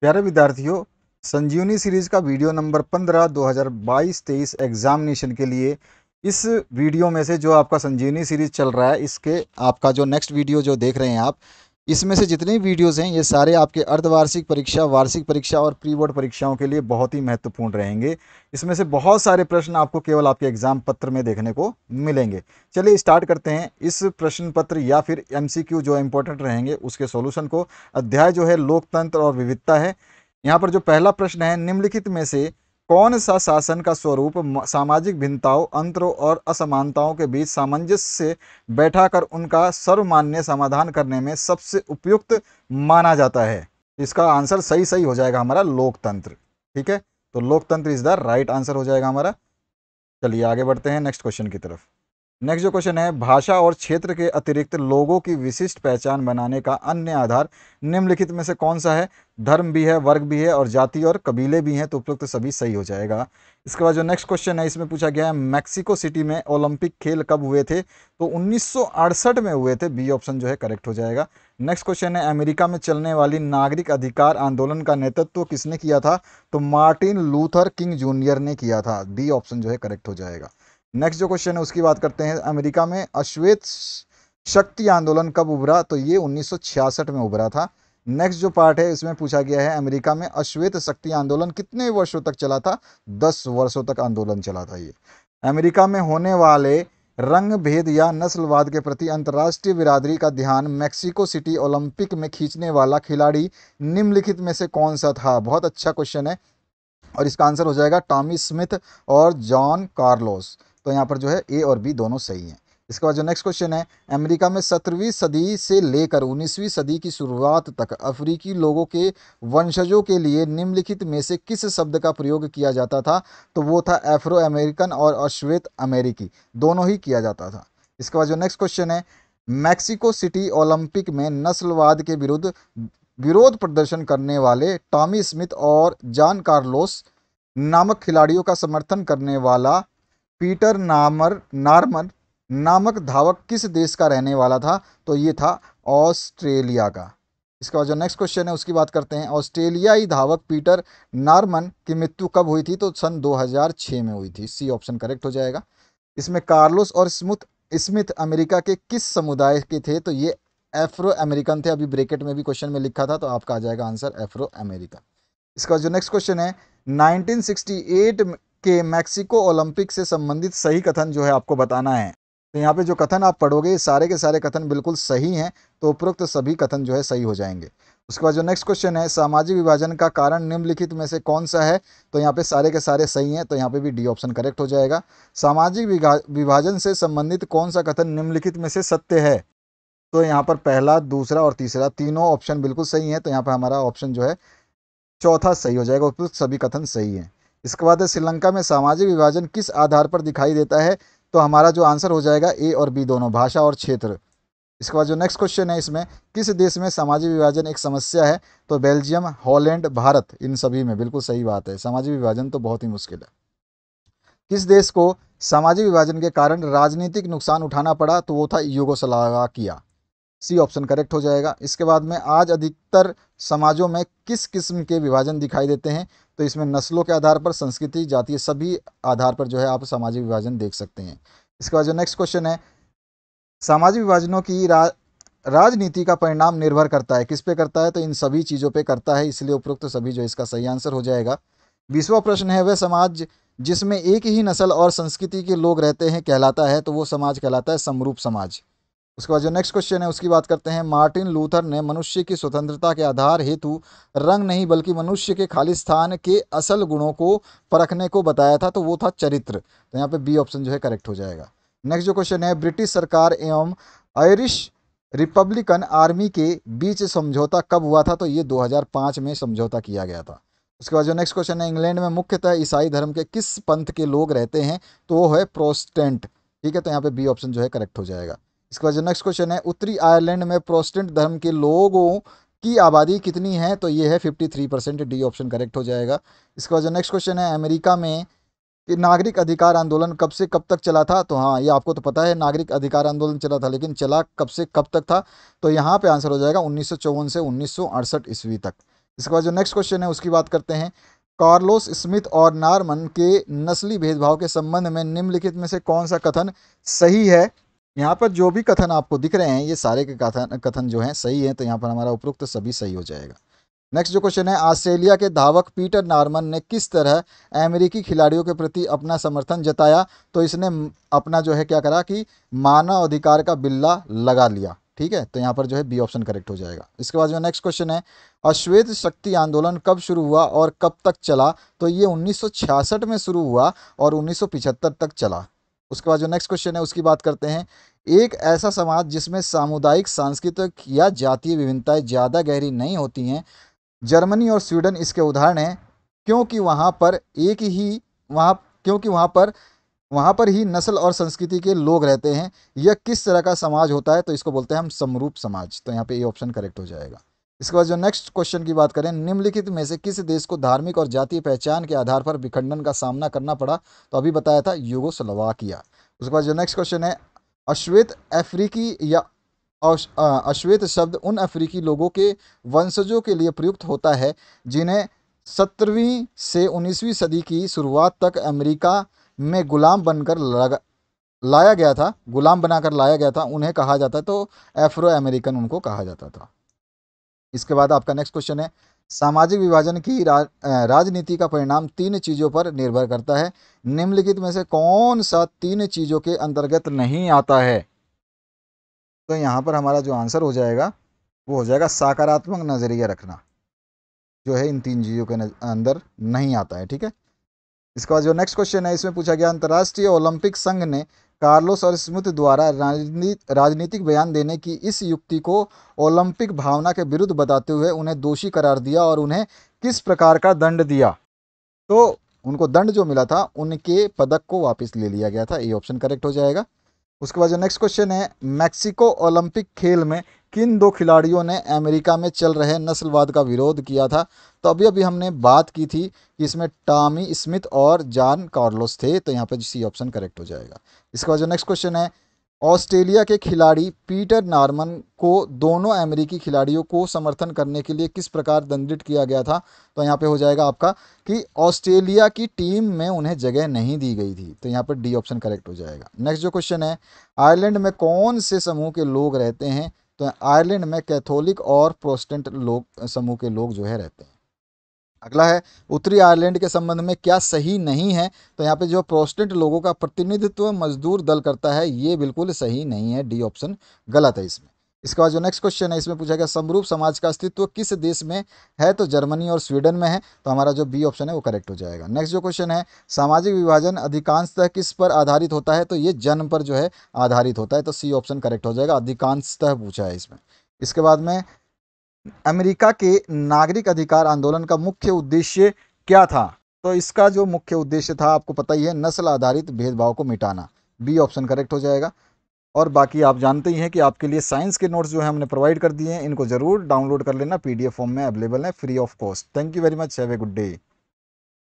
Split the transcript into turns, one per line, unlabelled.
प्यारे विद्यार्थियों संजीवनी सीरीज़ का वीडियो नंबर 15 2022-23 एग्ज़ामिनेशन के लिए इस वीडियो में से जो आपका संजीवनी सीरीज़ चल रहा है इसके आपका जो नेक्स्ट वीडियो जो देख रहे हैं आप इसमें से जितने भी वीडियोस हैं ये सारे आपके अर्धवार्षिक परीक्षा वार्षिक परीक्षा और प्री बोर्ड परीक्षाओं के लिए बहुत ही महत्वपूर्ण रहेंगे इसमें से बहुत सारे प्रश्न आपको केवल आपके एग्जाम पत्र में देखने को मिलेंगे चलिए स्टार्ट करते हैं इस प्रश्न पत्र या फिर एम जो इम्पोर्टेंट रहेंगे उसके सोल्यूशन को अध्याय जो है लोकतंत्र और विविधता है यहाँ पर जो पहला प्रश्न है निम्नलिखित में से कौन सा शासन का स्वरूप सामाजिक भिन्नताओं अंतरों और असमानताओं के बीच सामंजस्य से बैठाकर उनका सर्वमान्य समाधान करने में सबसे उपयुक्त माना जाता है इसका आंसर सही सही हो जाएगा हमारा लोकतंत्र ठीक है तो लोकतंत्र इज द राइट आंसर हो जाएगा हमारा चलिए आगे बढ़ते हैं नेक्स्ट क्वेश्चन की तरफ नेक्स्ट जो क्वेश्चन है भाषा और क्षेत्र के अतिरिक्त लोगों की विशिष्ट पहचान बनाने का अन्य आधार निम्नलिखित में से कौन सा है धर्म भी है वर्ग भी है और जाति और कबीले भी हैं तो उपयुक्त तो सभी सही हो जाएगा इसके बाद जो नेक्स्ट क्वेश्चन है इसमें पूछा गया है मैक्सिको सिटी में ओलंपिक खेल कब हुए थे तो उन्नीस में हुए थे बी ऑप्शन जो है करेक्ट हो जाएगा नेक्स्ट क्वेश्चन है अमेरिका में चलने वाली नागरिक अधिकार आंदोलन का नेतृत्व तो किसने किया था तो मार्टिन लूथर किंग जूनियर ने किया था डी ऑप्शन जो है करेक्ट हो जाएगा नेक्स्ट जो क्वेश्चन है उसकी बात करते हैं अमेरिका में अश्वेत शक्ति आंदोलन कब उभरा तो ये 1966 में उभरा था नेक्स्ट जो पार्ट है इसमें पूछा गया है अमेरिका में अश्वेत शक्ति आंदोलन कितने वर्षों तक चला था दस वर्षों तक आंदोलन चला था ये अमेरिका में होने वाले रंग भेद या नस्लवाद के प्रति अंतर्राष्ट्रीय बिरादरी का ध्यान मैक्सिको सिटी ओलंपिक में खींचने वाला खिलाड़ी निम्नलिखित में से कौन सा था बहुत अच्छा क्वेश्चन है और इसका आंसर हो जाएगा टॉमी स्मिथ और जॉन कार्लोस तो यहाँ पर जो है ए और बी दोनों सही हैं इसके बाद जो नेक्स्ट क्वेश्चन है अमेरिका में सत्रहवीं सदी से लेकर उन्नीसवीं सदी की शुरुआत तक अफ्रीकी लोगों के वंशजों के लिए निम्नलिखित में से किस शब्द का प्रयोग किया जाता था तो वो था एफ्रो अमेरिकन और अश्वेत अमेरिकी दोनों ही किया जाता था इसके बाद जो नेक्स्ट क्वेश्चन है मैक्सिको सिटी ओलंपिक में नस्लवाद के विरुद्ध विरोध प्रदर्शन करने वाले टॉमी स्मिथ और जॉन कार्लोस नामक खिलाड़ियों का समर्थन करने वाला पीटर नामर नार्मन नामक धावक किस देश का रहने वाला था तो ये था ऑस्ट्रेलिया का इसका जो नेक्स्ट क्वेश्चन है उसकी बात करते हैं ऑस्ट्रेलियाई धावक पीटर नार्मन की मृत्यु कब हुई थी तो सन 2006 में हुई थी सी ऑप्शन करेक्ट हो जाएगा इसमें कार्लोस और स्मुथ स्मिथ अमेरिका के किस समुदाय के थे तो ये एफ्रो अमेरिकन थे अभी ब्रेकेट में भी क्वेश्चन में लिखा था तो आपका आ जाएगा आंसर एफ्रो अमेरिकन इसका जो नेक्स्ट क्वेश्चन है 1968 के मैक्सिको ओलंपिक से संबंधित सही कथन जो है आपको बताना है तो यहाँ पे जो कथन आप पढ़ोगे सारे के सारे कथन बिल्कुल सही हैं तो उपरोक्त सभी कथन जो है सही हो जाएंगे उसके बाद जो नेक्स्ट क्वेश्चन है सामाजिक विभाजन का कारण निम्नलिखित में से कौन सा है तो यहाँ पे सारे के सारे सही हैं तो यहाँ पे भी डी ऑप्शन करेक्ट हो जाएगा सामाजिक विभाजन से संबंधित कौन सा कथन निम्नलिखित में से सत्य है तो यहाँ पर पहला दूसरा और तीसरा तीनों ऑप्शन बिल्कुल सही है तो यहाँ पर हमारा ऑप्शन जो है चौथा सही हो जाएगा उपयुक्त सभी कथन सही है इसके बाद है श्रीलंका में सामाजिक विभाजन किस आधार पर दिखाई देता है तो हमारा जो आंसर हो जाएगा ए और बी दोनों भाषा और क्षेत्र इसके बाद जो नेक्स्ट क्वेश्चन है इसमें किस देश में सामाजिक विभाजन एक समस्या है तो बेल्जियम हॉलैंड भारत इन सभी में बिल्कुल सही बात है सामाजिक विभाजन तो बहुत ही मुश्किल है किस देश को सामाजिक विभाजन के कारण राजनीतिक नुकसान उठाना पड़ा तो वो था किया सी ऑप्शन करेक्ट हो जाएगा इसके बाद में आज अधिकतर समाजों में किस किस्म के विभाजन दिखाई देते हैं तो इसमें नस्लों के आधार पर संस्कृति जातीय सभी आधार पर जो है आप सामाजिक विभाजन देख सकते हैं इसके बाद जो नेक्स्ट क्वेश्चन है सामाजिक विभाजनों की रा, राजनीति का परिणाम निर्भर करता है किस पे करता है तो इन सभी चीज़ों पर करता है इसलिए उपरोक्त तो सभी जो इसका सही आंसर हो जाएगा बीसवा प्रश्न है वह समाज जिसमें एक ही नस्ल और संस्कृति के लोग रहते हैं कहलाता है तो वो समाज कहलाता है समरूप समाज उसके बाद जो नेक्स्ट क्वेश्चन है उसकी बात करते हैं मार्टिन लूथर ने मनुष्य की स्वतंत्रता के आधार हेतु रंग नहीं बल्कि मनुष्य के खाली स्थान के असल गुणों को परखने को बताया था तो वो था चरित्र तो यहाँ पे बी ऑप्शन जो है करेक्ट हो जाएगा नेक्स्ट जो क्वेश्चन है ब्रिटिश सरकार एवं आयरिश रिपब्लिकन आर्मी के बीच समझौता कब हुआ था तो ये दो में समझौता किया गया था उसके बाद जो नेक्स्ट क्वेश्चन है इंग्लैंड में मुख्यतः ईसाई धर्म के किस पंथ के लोग रहते हैं तो वो है प्रोस्टेंट ठीक है तो यहाँ पे बी ऑप्शन जो है करेक्ट हो जाएगा इसके बाद जो नेक्स्ट क्वेश्चन है उत्तरी आयरलैंड में प्रोस्टेंट धर्म के लोगों की आबादी कितनी है तो ये है fifty three percent D option correct हो जाएगा इसके बाद जो नेक्स्ट क्वेश्चन है अमेरिका में नागरिक अधिकार आंदोलन कब से कब तक चला था तो हाँ ये आपको तो पता है नागरिक अधिकार आंदोलन चला था लेकिन चला कब से कब तक था तो यहाँ पे आंसर हो जाएगा उन्नीस से उन्नीस ईस्वी तक इसके बाद जो नेक्स्ट क्वेश्चन है उसकी बात करते हैं कार्लोस स्मिथ और नार्मन के नस्ली भेदभाव के संबंध में निम्नलिखित में से कौन सा कथन सही है यहाँ पर जो भी कथन आपको दिख रहे हैं ये सारे के कथन कथन जो हैं सही हैं तो यहाँ पर हमारा उपरोक्त तो सभी सही हो जाएगा नेक्स्ट जो क्वेश्चन है ऑस्ट्रेलिया के धावक पीटर नॉर्मन ने किस तरह अमेरिकी खिलाड़ियों के प्रति अपना समर्थन जताया तो इसने अपना जो है क्या करा कि मानव अधिकार का बिल्ला लगा लिया ठीक है तो यहाँ पर जो है बी ऑप्शन करेक्ट हो जाएगा इसके बाद जो नेक्स्ट क्वेश्चन है अश्वेत शक्ति आंदोलन कब शुरू हुआ और कब तक चला तो ये 1966 में शुरू हुआ और 1975 तक चला उसके बाद जो नेक्स्ट क्वेश्चन है उसकी बात करते हैं एक ऐसा समाज जिसमें सामुदायिक सांस्कृतिक या जातीय विभिन्नताएं ज़्यादा गहरी नहीं होती हैं जर्मनी और स्वीडन इसके उदाहरण हैं क्योंकि वहाँ पर एक ही वहाँ क्योंकि वहाँ पर वहाँ पर ही नस्ल और संस्कृति के लोग रहते हैं यह किस तरह का समाज होता है तो इसको बोलते हैं हम समरूप समाज तो यहाँ पर ये ऑप्शन करेक्ट हो जाएगा इसके बाद जो नेक्स्ट क्वेश्चन की बात करें निम्नलिखित में से किस देश को धार्मिक और जातीय पहचान के आधार पर विखंडन का सामना करना पड़ा तो अभी बताया था सलवाकिया उसके बाद जो नेक्स्ट क्वेश्चन है अश्वेत अफ्रीकी या अश्वेत शब्द उन अफ्रीकी लोगों के वंशजों के लिए प्रयुक्त होता है जिन्हें सत्रहवीं से उन्नीसवीं सदी की शुरुआत तक अमेरिका में गुलाम बनकर लगा लाया गया था गुलाम बनाकर लाया गया था उन्हें कहा जाता तो एफ्रो अमेरिकन उनको कहा जाता था इसके बाद आपका नेक्स्ट क्वेश्चन है सामाजिक विभाजन की रा, राजनीति का परिणाम तीन चीज़ों पर निर्भर करता है निम्नलिखित में से कौन सा तीन चीज़ों के अंतर्गत नहीं आता है तो यहाँ पर हमारा जो आंसर हो जाएगा वो हो जाएगा सकारात्मक नज़रिया रखना जो है इन तीन चीज़ों के अंदर नहीं आता है ठीक है इसके बाद जो नेक्स्ट क्वेश्चन है इसमें पूछा गया अंतर्राष्ट्रीय ओलंपिक संघ ने कार्लोस और स्मिथ द्वारा राजनीतिक बयान देने की इस युक्ति को ओलंपिक भावना के विरुद्ध बताते हुए उन्हें दोषी करार दिया और उन्हें किस प्रकार का दंड दिया तो उनको दंड जो मिला था उनके पदक को वापस ले लिया गया था ये ऑप्शन करेक्ट हो जाएगा उसके बाद जो नेक्स्ट क्वेश्चन है मैक्सिको ओलंपिक खेल में किन दो खिलाड़ियों ने अमेरिका में चल रहे नस्लवाद का विरोध किया था तो अभी अभी हमने बात की थी कि इसमें टॉमी स्मिथ और जॉन कार्लोस थे तो यहाँ पर सी ऑप्शन करेक्ट हो जाएगा इसके बाद जो नेक्स्ट क्वेश्चन है ऑस्ट्रेलिया के खिलाड़ी पीटर नार्मन को दोनों अमेरिकी खिलाड़ियों को समर्थन करने के लिए किस प्रकार दंडित किया गया था तो यहाँ पे हो जाएगा आपका कि ऑस्ट्रेलिया की टीम में उन्हें जगह नहीं दी गई थी तो यहाँ पर डी ऑप्शन करेक्ट हो जाएगा नेक्स्ट जो क्वेश्चन है आयरलैंड में कौन से समूह के लोग रहते हैं तो आयरलैंड में कैथोलिक और प्रोस्टेंट लोग समूह के लोग जो है रहते हैं अगला है उत्तरी आयरलैंड के संबंध में क्या सही नहीं है तो यहाँ पे जो प्रोस्टेंट लोगों का प्रतिनिधित्व मजदूर दल करता है ये बिल्कुल सही नहीं है डी ऑप्शन गलत है इसमें इसके बाद जो नेक्स्ट क्वेश्चन है इसमें पूछा गया समरूप समाज का अस्तित्व किस देश में है तो जर्मनी और स्वीडन में है तो हमारा जो बी ऑप्शन है वो करेक्ट हो जाएगा नेक्स्ट जो क्वेश्चन है सामाजिक विभाजन अधिकांशतः किस पर आधारित होता है तो ये जन्म पर जो है आधारित होता है तो सी ऑप्शन करेक्ट हो जाएगा अधिकांशतः पूछा है इसमें इसके बाद में अमेरिका के नागरिक अधिकार आंदोलन का मुख्य उद्देश्य क्या था तो इसका जो मुख्य उद्देश्य था आपको पता ही है नस्ल आधारित भेदभाव को मिटाना बी ऑप्शन करेक्ट हो जाएगा और बाकी आप जानते ही हैं कि आपके लिए साइंस के नोट्स जो है हमने प्रोवाइड कर दिए हैं इनको ज़रूर डाउनलोड कर लेना पीडीएफ फॉर्म में अवेलेबल है free of cost thank you very much have a good day